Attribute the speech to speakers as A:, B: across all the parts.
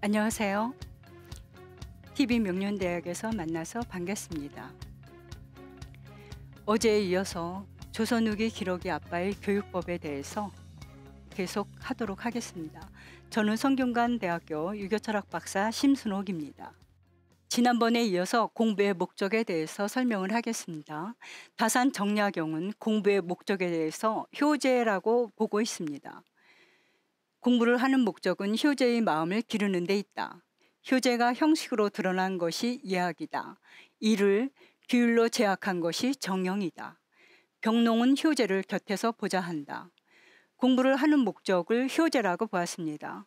A: 안녕하세요. TV 명륜대학에서 만나서 반갑습니다. 어제에 이어서 조선 후기 기록이 아빠의 교육법에 대해서 계속 하도록 하겠습니다. 저는 성균관대학교 유교철학 박사 심순옥입니다. 지난번에 이어서 공부의 목적에 대해서 설명을 하겠습니다. 다산 정약용은 공부의 목적에 대해서 효제라고 보고 있습니다. 공부를 하는 목적은 효제의 마음을 기르는 데 있다. 효제가 형식으로 드러난 것이 예학이다. 이를 규율로 제약한 것이 정형이다. 병농은 효제를 곁에서 보자 한다. 공부를 하는 목적을 효제라고 보았습니다.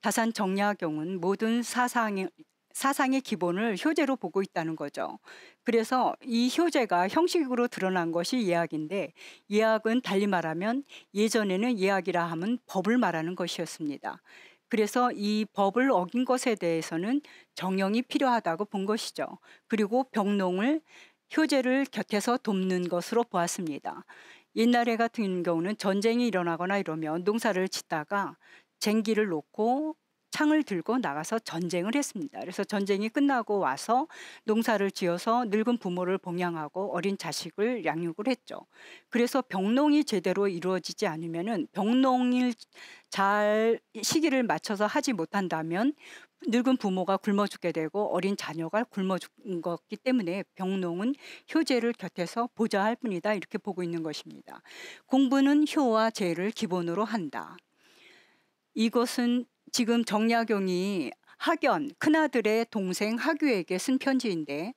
A: 다산 정약용은 모든 사상의 사상의 기본을 효제로 보고 있다는 거죠. 그래서 이 효제가 형식으로 드러난 것이 예약인데예약은 달리 말하면 예전에는 예약이라 함은 법을 말하는 것이었습니다. 그래서 이 법을 어긴 것에 대해서는 정형이 필요하다고 본 것이죠. 그리고 병농을 효제를 곁에서 돕는 것으로 보았습니다. 옛날에 같은 경우는 전쟁이 일어나거나 이러면 농사를 짓다가 쟁기를 놓고 창을 들고 나가서 전쟁을 했습니다. 그래서 전쟁이 끝나고 와서 농사를 지어서 늙은 부모를 봉양하고 어린 자식을 양육을 했죠. 그래서 병농이 제대로 이루어지지 않으면은 병농일 잘 시기를 맞춰서 하지 못한다면 늙은 부모가 굶어 죽게 되고 어린 자녀가 굶어 죽었기 은 때문에 병농은 효제를 곁에서 보좌할 뿐이다 이렇게 보고 있는 것입니다. 공부는 효와 제를 기본으로 한다. 이것은 지금 정약용이 학연 큰아들의 동생 학유에게 쓴 편지인데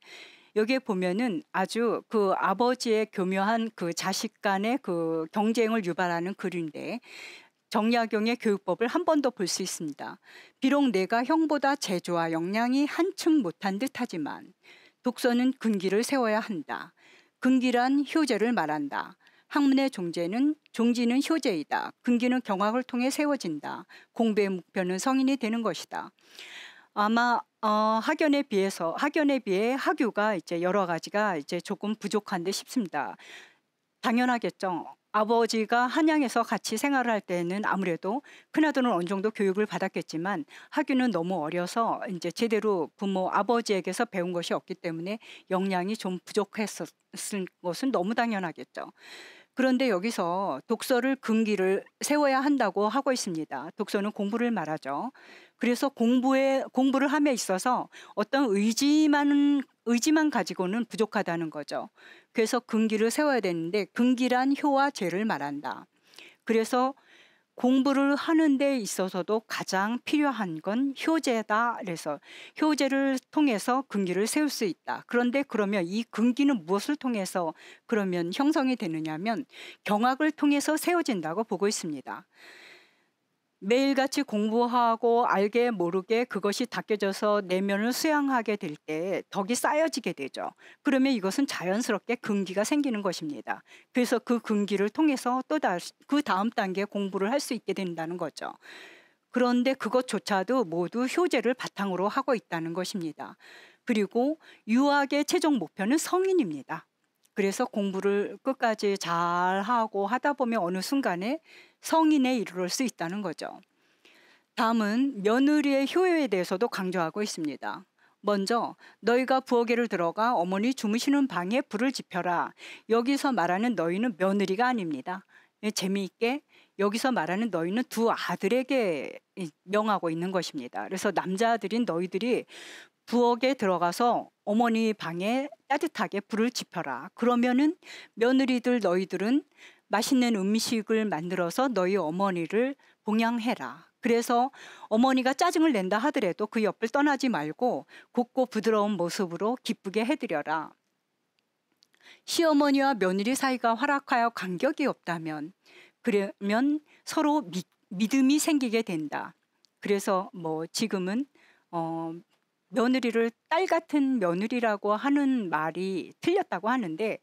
A: 여기에 보면은 아주 그 아버지의 교묘한 그 자식 간의 그 경쟁을 유발하는 글인데 정약용의 교육법을 한 번 더 볼 수 있습니다. 비록 내가 형보다 재주와 역량이 한층 못한 듯하지만 독서는 근기를 세워야 한다. 근기란 효제를 말한다. 학문의 종제는 종지는 효제이다. 근기는 경학을 통해 세워진다. 공부의 목표는 성인이 되는 것이다. 아마 어, 학연에 비해서 학연에 비해 학유가 이제 여러 가지가 이제 조금 부족한 데 싶습니다. 당연하겠죠. 아버지가 한양에서 같이 생활을 할 때는 아무래도 큰아들은 어느 정도 교육을 받았겠지만 학유는 너무 어려서 이제 제대로 부모 아버지에게서 배운 것이 없기 때문에 역량이 좀 부족했었을 것은 너무 당연하겠죠. 그런데 여기서 독서를 근기를 세워야 한다고 하고 있습니다. 독서는 공부를 말하죠. 그래서 공부에 공부를 함에 있어서 어떤 의지만 의지만 가지고는 부족하다는 거죠. 그래서 근기를 세워야 되는데 근기란 효와 죄를 말한다. 그래서 공부를 하는 데 있어서도 가장 필요한 건 효제다. 그래서 효제를 통해서 근기를 세울 수 있다. 그런데 그러면 이 근기는 무엇을 통해서 그러면 형성이 되느냐면 경악을 통해서 세워진다고 보고 있습니다. 매일같이 공부하고 알게 모르게 그것이 닦여져서 내면을 수양하게 될 때 덕이 쌓여지게 되죠. 그러면 이것은 자연스럽게 근기가 생기는 것입니다. 그래서 그 근기를 통해서 또그 다음 단계 공부를 할 수 있게 된다는 거죠. 그런데 그것조차도 모두 효제를 바탕으로 하고 있다는 것입니다. 그리고 유학의 최종 목표는 성인입니다. 그래서 공부를 끝까지 잘하고 하다 보면 어느 순간에 성인에 이르를수 있다는 거죠. 다음은 며느리의 효효에 대해서도 강조하고 있습니다. 먼저 너희가 부엌에를 들어가 어머니 주무시는 방에 불을 지펴라. 여기서 말하는 너희는 며느리가 아닙니다. 예, 재미있게 여기서 말하는 너희는 두 아들에게 명하고 있는 것입니다. 그래서 남자들인 너희들이 부엌에 들어가서 어머니 방에 따뜻하게 불을 지펴라. 그러면은 며느리들 너희들은 맛있는 음식을 만들어서 너희 어머니를 봉양해라. 그래서 어머니가 짜증을 낸다 하더라도 그 옆을 떠나지 말고 곱고 부드러운 모습으로 기쁘게 해드려라. 시어머니와 며느리 사이가 활악하여 간격이 없다면 그러면 서로 미, 믿음이 생기게 된다. 그래서 뭐 지금은 어, 며느리를 딸 같은 며느리라고 하는 말이 틀렸다고 하는데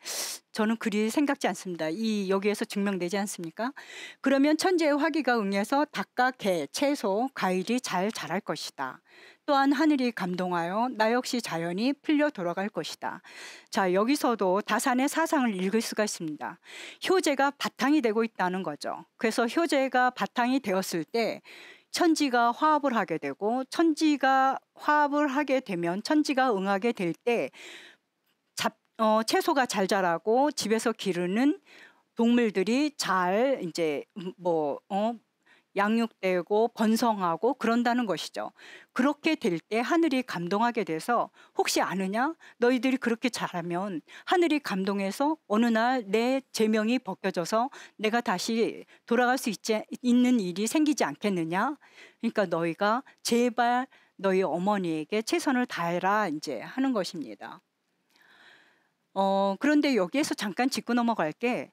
A: 저는 그리 생각지 않습니다. 이 여기에서 증명되지 않습니까? 그러면 천재의 화기가 응해서 닭과 개, 채소, 과일이 잘 자랄 것이다. 또한 하늘이 감동하여 나 역시 자연이 풀려 돌아갈 것이다. 자 여기서도 다산의 사상을 읽을 수가 있습니다. 효제가 바탕이 되고 있다는 거죠. 그래서 효제가 바탕이 되었을 때 천지가 화합을 하게 되고 천지가 화합을 하게 되면 천지가 응하게 될때 어, 채소가 잘 자라고 집에서 기르는 동물들이 잘 이제 뭐 어, 양육되고 번성하고 그런다는 것이죠. 그렇게 될 때 하늘이 감동하게 돼서 혹시 아느냐? 너희들이 그렇게 잘하면 하늘이 감동해서 어느 날 내 제명이 벗겨져서 내가 다시 돌아갈 수 있지, 있는 일이 생기지 않겠느냐? 그러니까 너희가 제발 너희 어머니에게 최선을 다해라 이제 하는 것입니다. 어, 그런데 여기에서 잠깐 짚고 넘어갈 게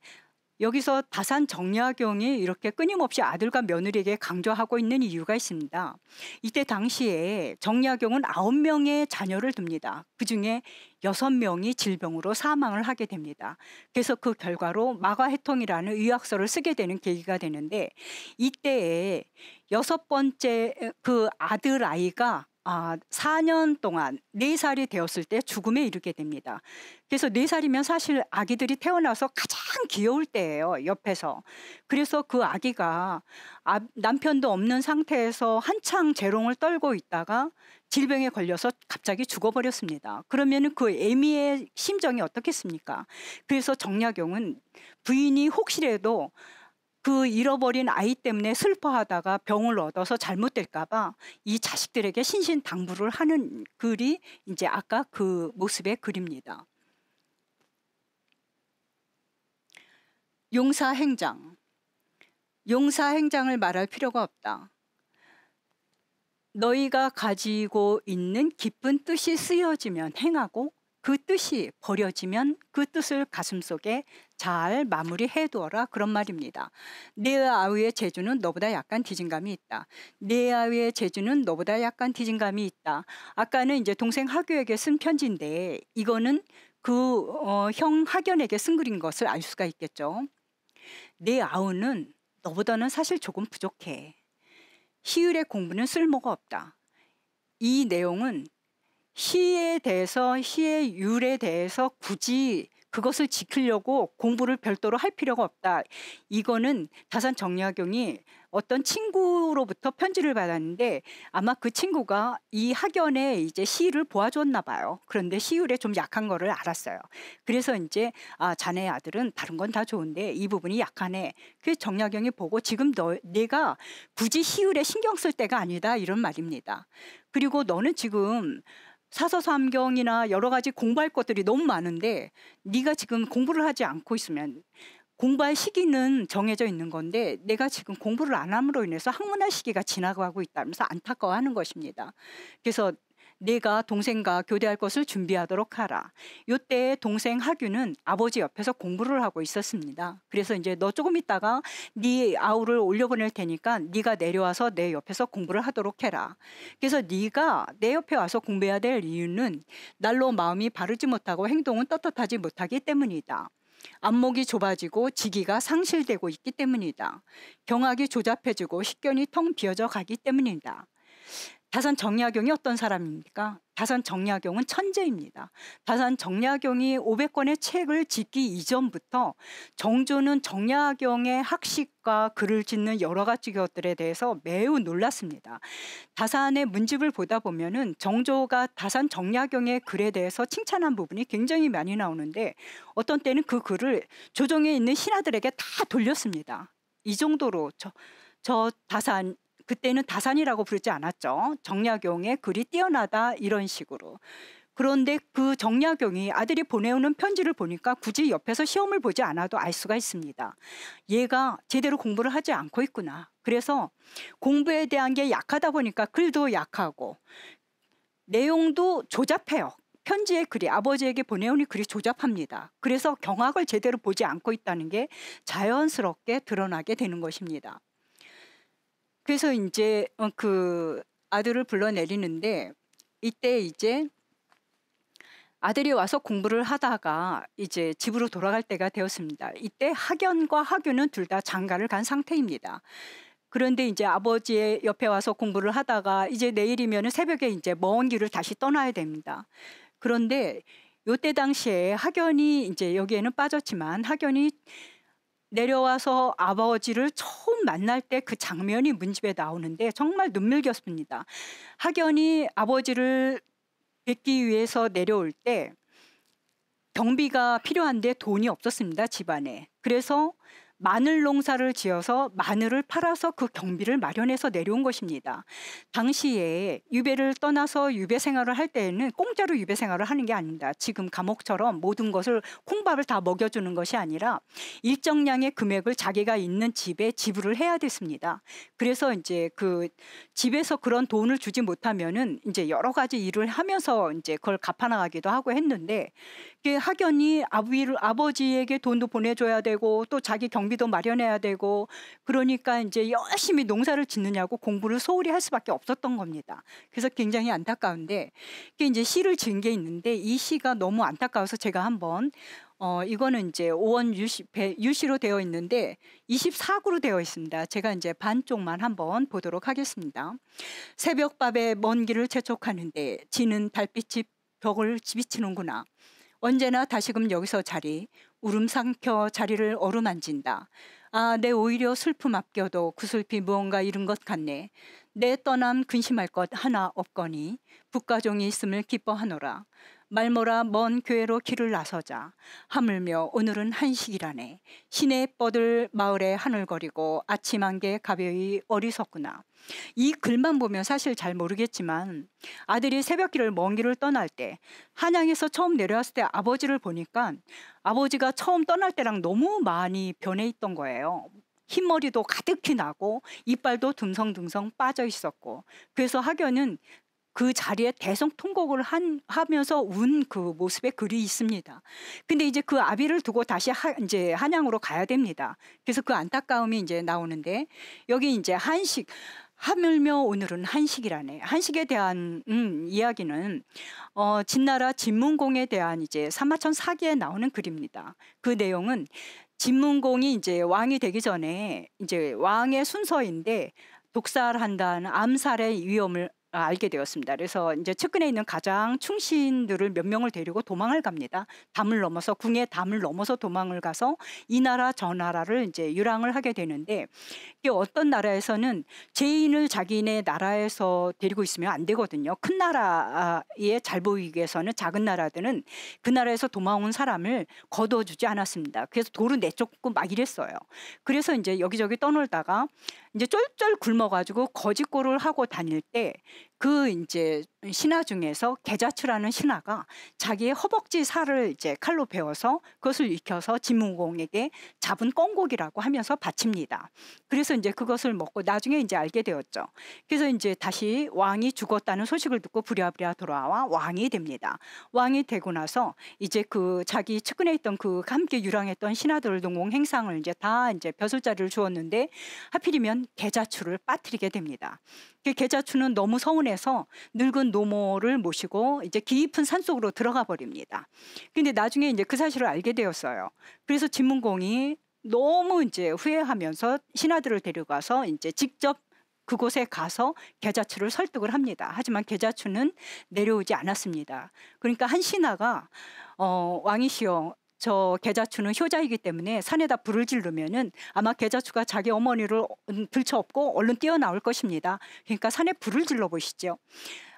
A: 여기서 다산 정약용이 이렇게 끊임없이 아들과 며느리에게 강조하고 있는 이유가 있습니다. 이때 당시에 정약용은 아홉 명의 자녀를 둡니다. 그중에 여섯 명이 질병으로 사망을 하게 됩니다. 그래서 그 결과로 마가해통이라는 의학서를 쓰게 되는 계기가 되는데 이때에 여섯 번째 그 아들 아이가 아, 4년 동안 4살이 되었을 때 죽음에 이르게 됩니다. 그래서 4살이면 사실 아기들이 태어나서 가장 귀여울 때예요, 옆에서. 그래서 그 아기가 아, 남편도 없는 상태에서 한창 재롱을 떨고 있다가 질병에 걸려서 갑자기 죽어버렸습니다. 그러면 그 애미의 심정이 어떻겠습니까? 그래서 정약용은 부인이 혹시라도 그 잃어버린 아이 때문에 슬퍼하다가 병을 얻어서 잘못될까봐 이 자식들에게 신신 당부를 하는 글이 이제 아까 그 모습의 글입니다. 용사 행장. 용사 행장을 말할 필요가 없다. 너희가 가지고 있는 기쁜 뜻이 쓰여지면 행하고 그 뜻이 버려지면 그 뜻을 가슴속에 잘 마무리해 두어라 그런 말입니다. 내 아우의 재주는 너보다 약간 뒤진 감이 있다. 내 아우의 재주는 너보다 약간 뒤진 감이 있다. 아까는 이제 동생 하교에게 쓴 편지인데 이거는 그형 어, 학연에게 쓴 글인 것을 알 수가 있겠죠. 내 아우는 너보다는 사실 조금 부족해. 희율의 공부는 쓸모가 없다. 이 내용은 시에 대해서 시의 율에 대해서 굳이 그것을 지키려고 공부를 별도로 할 필요가 없다. 이거는 다산 정약용이 어떤 친구로부터 편지를 받았는데 아마 그 친구가 이 학연에 이제 시를 보아줬나 봐요. 그런데 시율에 좀 약한 거를 알았어요. 그래서 이제 아 자네 아들은 다른 건 다 좋은데 이 부분이 약하네. 그 정약용이 보고 지금 너 내가 굳이 시율에 신경 쓸 때가 아니다 이런 말입니다. 그리고 너는 지금 사서삼경이나 여러 가지 공부할 것들이 너무 많은데 네가 지금 공부를 하지 않고 있으면 공부할 시기는 정해져 있는 건데 내가 지금 공부를 안 함으로 인해서 학문할 시기가 지나가고 있다면서 안타까워하는 것입니다. 그래서 네가 동생과 교대할 것을 준비하도록 하라. 요때 동생 하규는 아버지 옆에서 공부를 하고 있었습니다. 그래서 이제 너 조금 있다가 네 아우를 올려보낼 테니까 네가 내려와서 내 옆에서 공부를 하도록 해라. 그래서 네가 내 옆에 와서 공부해야 될 이유는 날로 마음이 바르지 못하고 행동은 떳떳하지 못하기 때문이다. 안목이 좁아지고 지기가 상실되고 있기 때문이다. 경악이 조잡해지고 식견이 텅 비어져 가기 때문이다. 다산 정약용이 어떤 사람입니까? 다산 정약용은 천재입니다. 다산 정약용이 500권의 책을 짓기 이전부터 정조는 정약용의 학식과 글을 짓는 여러 가지 것들에 대해서 매우 놀랐습니다. 다산의 문집을 보다 보면은 정조가 다산 정약용의 글에 대해서 칭찬한 부분이 굉장히 많이 나오는데 어떤 때는 그 글을 조정에 있는 신하들에게 다 돌렸습니다. 이 정도로 저, 저 다산 그때는 다산이라고 부르지 않았죠. 정약용의 글이 뛰어나다 이런 식으로. 그런데 그 정약용이 아들이 보내오는 편지를 보니까 굳이 옆에서 시험을 보지 않아도 알 수가 있습니다. 얘가 제대로 공부를 하지 않고 있구나. 그래서 공부에 대한 게 약하다 보니까 글도 약하고 내용도 조잡해요. 편지의 글이 아버지에게 보내오니 글이 조잡합니다. 그래서 경악을 제대로 보지 않고 있다는 게 자연스럽게 드러나게 되는 것입니다. 그래서 이제 어, 그 아들을 불러내리는데 이때 이제 아들이 와서 공부를 하다가 이제 집으로 돌아갈 때가 되었습니다. 이때 학연과 학유는 둘 다 장가를 간 상태입니다. 그런데 이제 아버지의 옆에 와서 공부를 하다가 이제 내일이면 새벽에 이제 먼 길을 다시 떠나야 됩니다. 그런데 요때 당시에 학연이 이제 여기에는 빠졌지만 학연이 내려와서 아버지를 처음 만날 때 그 장면이 문집에 나오는데 정말 눈물겼습니다. 학연이 아버지를 뵙기 위해서 내려올 때 경비가 필요한데 돈이 없었습니다 집안에. 그래서 마늘 농사를 지어서 마늘을 팔아서 그 경비를 마련해서 내려온 것입니다. 당시에 유배를 떠나서 유배 생활을 할 때에는 공짜로 유배 생활을 하는 게 아닙니다. 지금 감옥처럼 모든 것을 콩밥을 다 먹여주는 것이 아니라 일정량의 금액을 자기가 있는 집에 지불을 해야 됐습니다. 그래서 이제 그 집에서 그런 돈을 주지 못하면은 이제 여러 가지 일을 하면서 이제 그걸 갚아나가기도 하고 했는데 그 학연이 아버지에게 돈도 보내줘야 되고 또 자기 경 경비도 마련해야 되고 그러니까 이제 열심히 농사를 짓느냐고 공부를 소홀히 할 수밖에 없었던 겁니다. 그래서 굉장히 안타까운데 그게 이제 시를 지은 게 있는데 이 시가 너무 안타까워서 제가 한번 어 이거는 이제 오원 유시 배, 유시로 되어 있는데 24구로 되어 있습니다. 제가 이제 반쪽만 한번 보도록 하겠습니다. 새벽밤에먼 길을 재촉하는데 지는 달빛이 벽을 비치는구나. 언제나 다시금 여기서 자리 울음삼켜 자리를 어루만진다. 아, 내 오히려 슬픔 앞겨도 구슬피 무언가 잃은 것 같네. 내 떠남 근심할 것 하나 없거니 북가종이 있음을 기뻐하노라. 말모라 먼 교회로 길을 나서자 하물며 오늘은 한식이라네 시내 뻗을 마을에 하늘거리고 아침한개 가벼이 어리석구나 이 글만 보면 사실 잘 모르겠지만 아들이 새벽길을 먼 길을 떠날 때 한양에서 처음 내려왔을 때 아버지를 보니까 아버지가 처음 떠날 때랑 너무 많이 변해 있던 거예요 흰머리도 가득히 나고 이빨도 듬성듬성 빠져 있었고 그래서 학연은 그 자리에 대성 통곡을 한, 하면서 운 그 모습에 글이 있습니다. 근데 이제 그 아비를 두고 다시 하, 이제 한양으로 가야 됩니다. 그래서 그 안타까움이 이제 나오는데 여기 이제 한식 하물며 오늘은 한식이라네. 한식에 대한 음, 이야기는 어, 진나라 진문공에 대한 이제 삼마천 사기에 나오는 글입니다. 그 내용은 진문공이 이제 왕이 되기 전에 이제 왕의 순서인데 독살한다는 암살의 위험을 아, 알게 되었습니다. 그래서 이제 측근에 있는 가장 충신들을 몇 명을 데리고 도망을 갑니다. 담을 넘어서 궁의 담을 넘어서 도망을 가서 이 나라 저 나라를 이제 유랑을 하게 되는데 이게 어떤 나라에서는 죄인을 자기네 나라에서 데리고 있으면 안 되거든요. 큰 나라에 잘 보이기 위해서는 작은 나라들은 그 나라에서 도망온 사람을 거둬주지 않았습니다. 그래서 도로 내쫓고 막 이랬어요. 그래서 이제 여기저기 떠놀다가 이제 쫄쫄 굶어가지고 거짓골을 하고 다닐 때그 이제 신화 중에서 계자추라는 신화가 자기의 허벅지 살을 이제 칼로 베어서 그것을 익혀서 진문공에게 잡은 껌곡이라고 하면서 바칩니다. 그래서 이제 그것을 먹고 나중에 이제 알게 되었죠. 그래서 이제 다시 왕이 죽었다는 소식을 듣고 부랴부랴 돌아와 왕이 됩니다. 왕이 되고 나서 이제 그 자기 측근에 있던 그 함께 유랑했던 신하들 동공 행상을 이제 다 이제 벼슬자리를 주었는데 하필이면 계자추를 빠뜨리게 됩니다. 그계자추는 너무 서운 서운해서 늙은 노모를 모시고 이제 깊은 산속으로 들어가 버립니다. 근데 나중에 이제 그 사실을 알게 되었어요. 그래서 진문공이 너무 이제 후회하면서 신하들을 데려가서 이제 직접 그곳에 가서 계자추를 설득을 합니다. 하지만 계자추는 내려오지 않았습니다. 그러니까 한 신하가 어, 왕이시여 저계좌추는 효자이기 때문에 산에다 불을 지르면은 아마 계좌추가 자기 어머니를 들쳐업고 음, 얼른 뛰어나올 것입니다. 그러니까 산에 불을 질러 보시죠.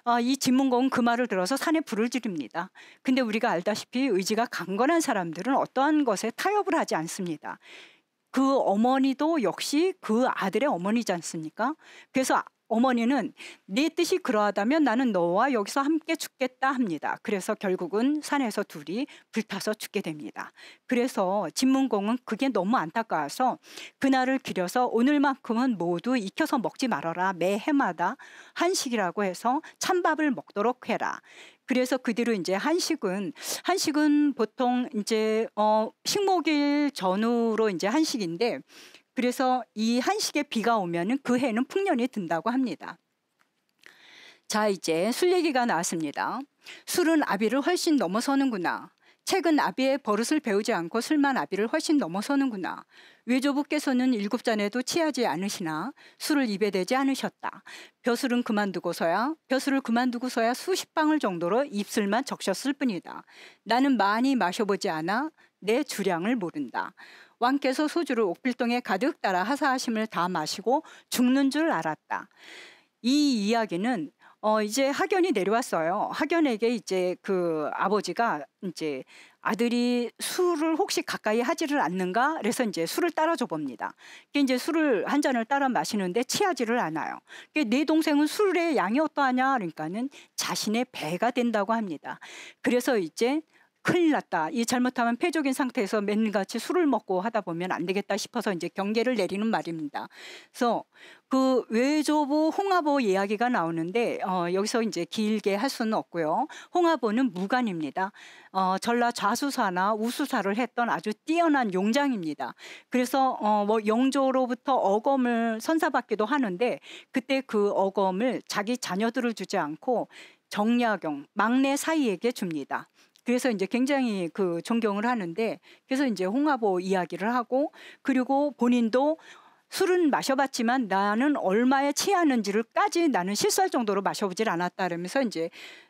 A: 아, 이 진문공은 그 말을 들어서 산에 불을 지릅니다. 근데 우리가 알다시피 의지가 강건한 사람들은 어떠한 것에 타협을 하지 않습니다. 그 어머니도 역시 그 아들의 어머니지 않습니까? 그래서 어머니는 네 뜻이 그러하다면 나는 너와 여기서 함께 죽겠다 합니다. 그래서 결국은 산에서 둘이 불타서 죽게 됩니다. 그래서 진문공은 그게 너무 안타까워서 그날을 기려서 오늘만큼은 모두 익혀서 먹지 말아라. 매 해마다 한식이라고 해서 찬밥을 먹도록 해라. 그래서 그 뒤로 이제 한식은 한식은 보통 이제 어 식목일 전후로 이제 한식인데 그래서 이 한식에 비가 오면은 그 해는 풍년이 든다고 합니다. 자 이제 술 얘기가 나왔습니다. 술은 아비를 훨씬 넘어서는구나. 책은 아비의 버릇을 배우지 않고 술만 아비를 훨씬 넘어서는구나. 외조부께서는 일곱 잔에도 취하지 않으시나 술을 입에 대지 않으셨다. 벼슬은 그만두고서야 벼슬을 그만두고서야 수십 방울 정도로 입술만 적셨을 뿐이다. 나는 많이 마셔보지 않아 내 주량을 모른다. 왕께서 소주를 옥필동에 가득 따라 하사하심을 다 마시고 죽는 줄 알았다. 이 이야기는 어 이제 학연이 내려왔어요. 학연에게 이제 그 아버지가 이제 아들이 술을 혹시 가까이 하지를 않는가? 그래서 이제 술을 따라줘 봅니다. 그게 이제 술을 한 잔을 따라 마시는데 취하지를 않아요. 그내 동생은 술의 양이 어떠하냐? 그러니까는 자신의 배가 된다고 합니다. 그래서 이제 큰일 났다. 이 잘못하면 폐적인 상태에서 맨같이 술을 먹고 하다 보면 안 되겠다 싶어서 이제 경계를 내리는 말입니다. 그래서 그 외조부 홍합보 이야기가 나오는데 어, 여기서 이제 길게 할 수는 없고요. 홍합보는 무관입니다. 어, 전라 좌수사나 우수사를 했던 아주 뛰어난 용장입니다. 그래서 어, 뭐 영조로부터 어검을 선사받기도 하는데 그때 그 어검을 자기 자녀들을 주지 않고 정약용 막내 사이에게 줍니다. 그래서 이제 굉장히 그 존경을 하는데 그래서 이제 홍화보 이야기를 하고 그리고 본인도 술은 마셔봤지만 나는 얼마에 취하는지를까지 나는 실수할 정도로 마셔보질 않았다 그러면서 이제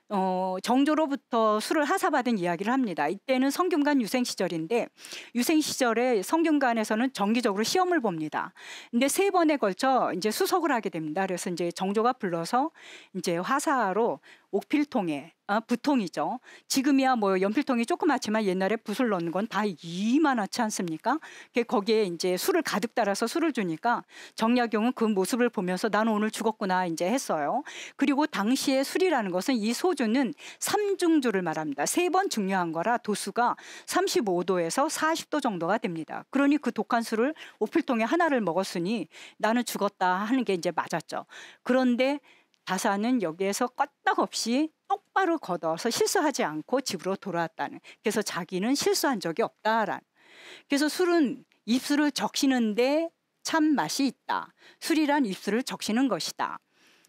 A: 어, 정조로부터 술을 하사받은 이야기를 합니다. 이때는 성균관 유생 시절인데 유생 시절에 성균관에서는 정기적으로 시험을 봅니다. 근데 세 번에 걸쳐 이제 수석을 하게 됩니다. 그래서 이제 정조가 불러서 이제 화사로 옥필통에 아, 어, 부통이죠. 지금이야 뭐 연필통이 조그맣지만 옛날에 붓을 넣는 건 다 이만하지 않습니까? 거기에 이제 술을 가득 따라서 술을 주니까 정약용은 그 모습을 보면서 나는 오늘 죽었구나 이제 했어요. 그리고 당시에 술이라는 것은 이 소주는 삼중주를 말합니다. 세 번 중요한 거라 도수가 35도에서 40도 정도가 됩니다. 그러니 그 독한 술을 오필통에 하나를 먹었으니 나는 죽었다 하는 게 이제 맞았죠. 그런데 자사는 여기에서 껐떡없이 똑바로 걷어서 실수하지 않고 집으로 돌아왔다는 그래서 자기는 실수한 적이 없다라는 그래서 술은 입술을 적시는데 참 맛이 있다 술이란 입술을 적시는 것이다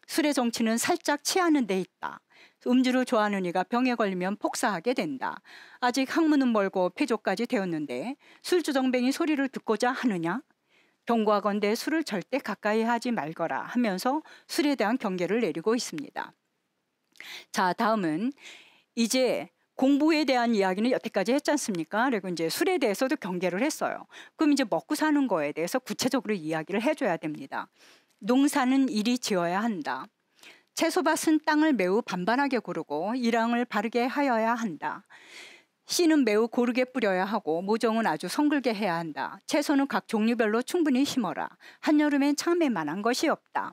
A: 술의 정치는 살짝 취하는 데 있다 음주를 좋아하는 이가 병에 걸리면 폭사하게 된다. 아직 항문은 멀고 폐조까지 되었는데 술주정뱅이 소리를 듣고자 하느냐? 경고하건대 술을 절대 가까이 하지 말거라 하면서 술에 대한 경계를 내리고 있습니다. 자, 다음은 이제 공부에 대한 이야기는 여태까지 했지 않습니까? 그리고 이제 술에 대해서도 경계를 했어요. 그럼 이제 먹고 사는 거에 대해서 구체적으로 이야기를 해줘야 됩니다. 농사는 일이 지어야 한다. 채소밭은 땅을 매우 반반하게 고르고 일랑을 바르게 하여야 한다. 씨는 매우 고르게 뿌려야 하고 모종은 아주 성글게 해야 한다. 채소는 각 종류별로 충분히 심어라. 한여름엔 참을 만한 것이 없다.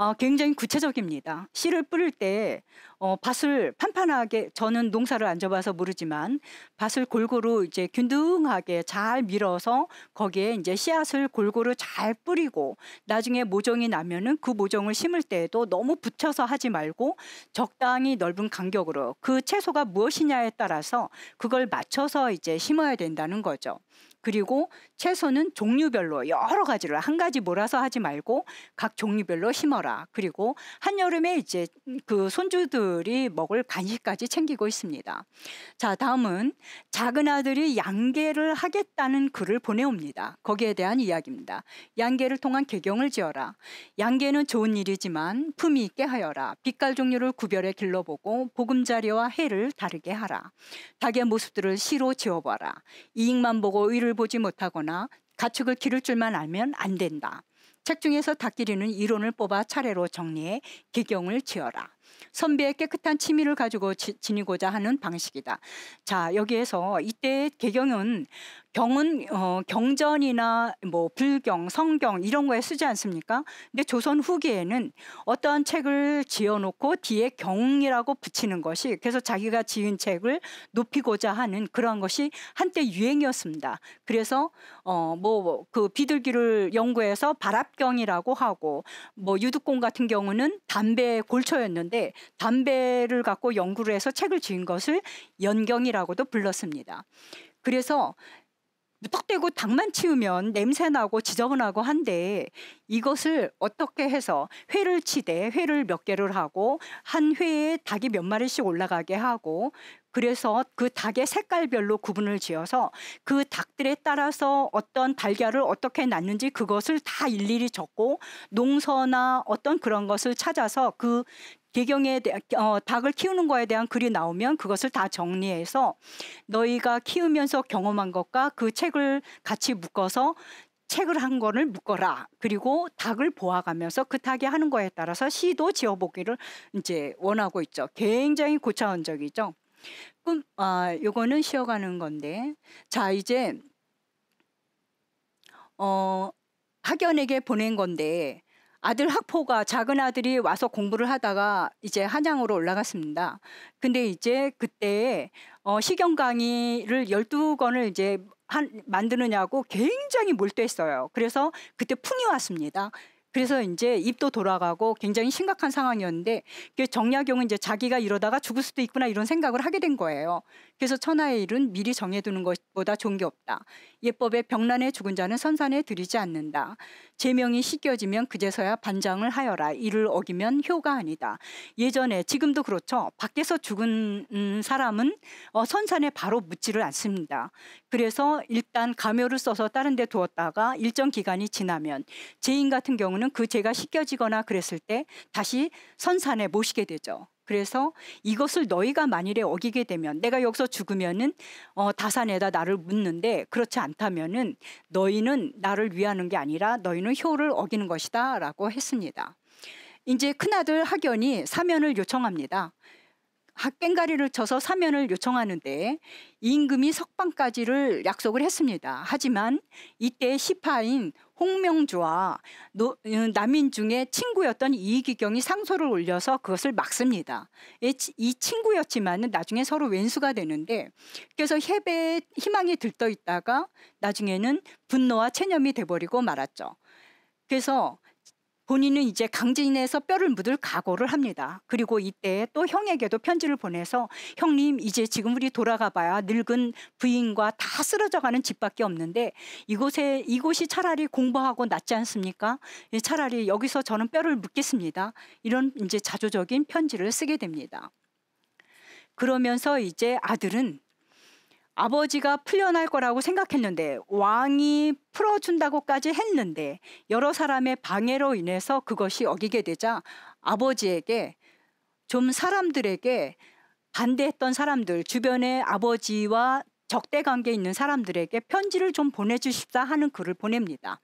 A: 어, 굉장히 구체적입니다. 씨를 뿌릴 때 어, 밭을 판판하게 저는 농사를 안 져봐서 모르지만 밭을 골고루 이제 균등하게 잘 밀어서 거기에 이제 씨앗을 골고루 잘 뿌리고 나중에 모종이 나면은 그 모종을 심을 때에도 너무 붙여서 하지 말고 적당히 넓은 간격으로 그 채소가 무엇이냐에 따라서 그걸 맞춰서 이제 심어야 된다는 거죠. 그리고 채소는 종류별로 여러 가지를 한 가지 몰아서 하지 말고 각 종류별로 심어라. 그리고 한여름에 이제 그 손주들이 먹을 간식까지 챙기고 있습니다. 자, 다음은 작은 아들이 양계를 하겠다는 글을 보내옵니다. 거기에 대한 이야기입니다. 양계를 통한 개경을 지어라. 양계는 좋은 일이지만 품이 있게 하여라. 빛깔 종류를 구별해 길러보고 보금자리와 해를 다르게 하라. 닭의 모습들을 시로 지어봐라. 이익만 보고 의를 가을 보지 못하거나 가축을 기를 줄만 알면 안 된다. 책 중에서 닭기리는 이론을 뽑아 차례로 정리해 기경을 지어라. 선비의 깨끗한 취미를 가지고 지, 지니고자 하는 방식이다. 자 여기에서 이때 개경은 경은 어, 경전이나 뭐 불경, 성경 이런 거에 쓰지 않습니까? 근데 조선 후기에는 어떠한 책을 지어놓고 뒤에 경이라고 붙이는 것이 그래서 자기가 지은 책을 높이고자 하는 그러한 것이 한때 유행이었습니다. 그래서 어, 뭐그 뭐 비둘기를 연구해서 발압경이라고 하고 뭐 유두공 같은 경우는 담배 골초였는데 담배를 갖고 연구를 해서 책을 지은 것을 연경이라고도 불렀습니다. 그래서 무턱대고 닭만 치우면 냄새나고 지저분하고 한데 이것을 어떻게 해서 회를 치되 회를 몇 개를 하고 한 회에 닭이 몇 마리씩 올라가게 하고 그래서 그 닭의 색깔별로 구분을 지어서 그 닭들에 따라서 어떤 달걀을 어떻게 낳는지 그것을 다 일일이 적고 농서나 어떤 그런 것을 찾아서 그 개경에 어, 닭을 키우는 거에 대한 글이 나오면 그것을 다 정리해서 너희가 키우면서 경험한 것과 그 책을 같이 묶어서 책을 한 권을 묶어라. 그리고 닭을 보아가면서 그 닭이 하는 거에 따라서 시도 지어보기를 이제 원하고 있죠. 굉장히 고차원적이죠. 그럼 아, 요거는 쉬어가는 건데 자 이제 어 학연에게 보낸 건데 아들 학포가 작은 아들이 와서 공부를 하다가 이제 한양으로 올라갔습니다. 근데 이제 그때 어 시경 강의를 1 2 권을 이제 한 만드느냐고 굉장히 몰두했어요. 그래서 그때 풍이 왔습니다. 그래서 이제 입도 돌아가고 굉장히 심각한 상황이었는데 그 정약용은 이제 자기가 이러다가 죽을 수도 있구나 이런 생각을 하게 된 거예요. 그래서 천하의 일은 미리 정해두는 것보다 좋은 게 없다. 예법에 병란에 죽은 자는 선산에 들이지 않는다. 제명이 씻겨지면 그제서야 반장을 하여라. 이를 어기면 효가 아니다. 예전에 지금도 그렇죠. 밖에서 죽은 음, 사람은 어, 선산에 바로 묻지를 않습니다. 그래서 일단 가묘를 써서 다른 데 두었다가 일정 기간이 지나면 제인 같은 경우는 경우는 그 죄가 씻겨지거나 그랬을 때 다시 선산에 모시게 되죠. 그래서 이것을 너희가 만일에 어기게 되면 내가 여기서 죽으면은 어, 다산에다 나를 묻는데 그렇지 않다면은 너희는 나를 위하는 게 아니라 너희는 효를 어기는 것이다라고 했습니다. 이제 큰아들 학연이 사면을 요청합니다. 학께가리를 쳐서 사면을 요청하는데 임금이 석방까지를 약속을 했습니다. 하지만 이때 시파인 홍명주와 노, 어, 남인 중에 친구였던 이기경이 상소를 올려서 그것을 막습니다. 이 친구였지만 나중에 서로 왼수가 되는데 그래서 해배 희망이 들떠 있다가 나중에는 분노와 체념이 돼버리고 말았죠. 그래서 본인은 이제 강진에서 뼈를 묻을 각오를 합니다. 그리고 이때 또 형에게도 편지를 보내서 형님 이제 지금 우리 돌아가 봐야 늙은 부인과 다 쓰러져가는 집밖에 없는데 이곳에 이곳이 차라리 공부하고 낫지 않습니까? 예, 차라리 여기서 저는 뼈를 묻겠습니다. 이런 이제 자조적인 편지를 쓰게 됩니다. 그러면서 이제 아들은 아버지가 풀려날 거라고 생각했는데 왕이 풀어준다고까지 했는데 여러 사람의 방해로 인해서 그것이 어기게 되자 아버지에게 좀 사람들에게 반대했던 사람들 주변에 아버지와 적대 관계 있는 사람들에게 편지를 좀 보내주십사 하는 글을 보냅니다.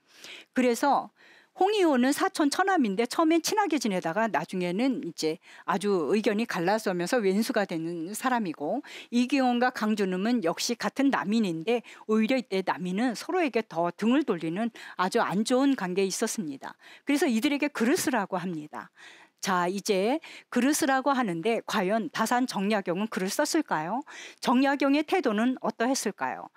A: 그래서 홍의호는 사촌 처남인데 처음엔 친하게 지내다가 나중에는 이제 아주 의견이 갈라서면서 왼수가 되는 사람이고 이기원과 강준음은 역시 같은 남인인데 오히려 이때 남인은 서로에게 더 등을 돌리는 아주 안 좋은 관계에 있었습니다. 그래서 이들에게 그릇을하고 합니다. 자 이제 그릇이라고 하는데 과연 다산 정약용은 글을 썼을까요? 정약용의 태도는 어떠했을까요?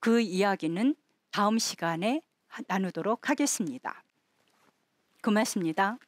A: 그 이야기는 다음 시간에 나누도록 하겠습니다. 고맙습니다.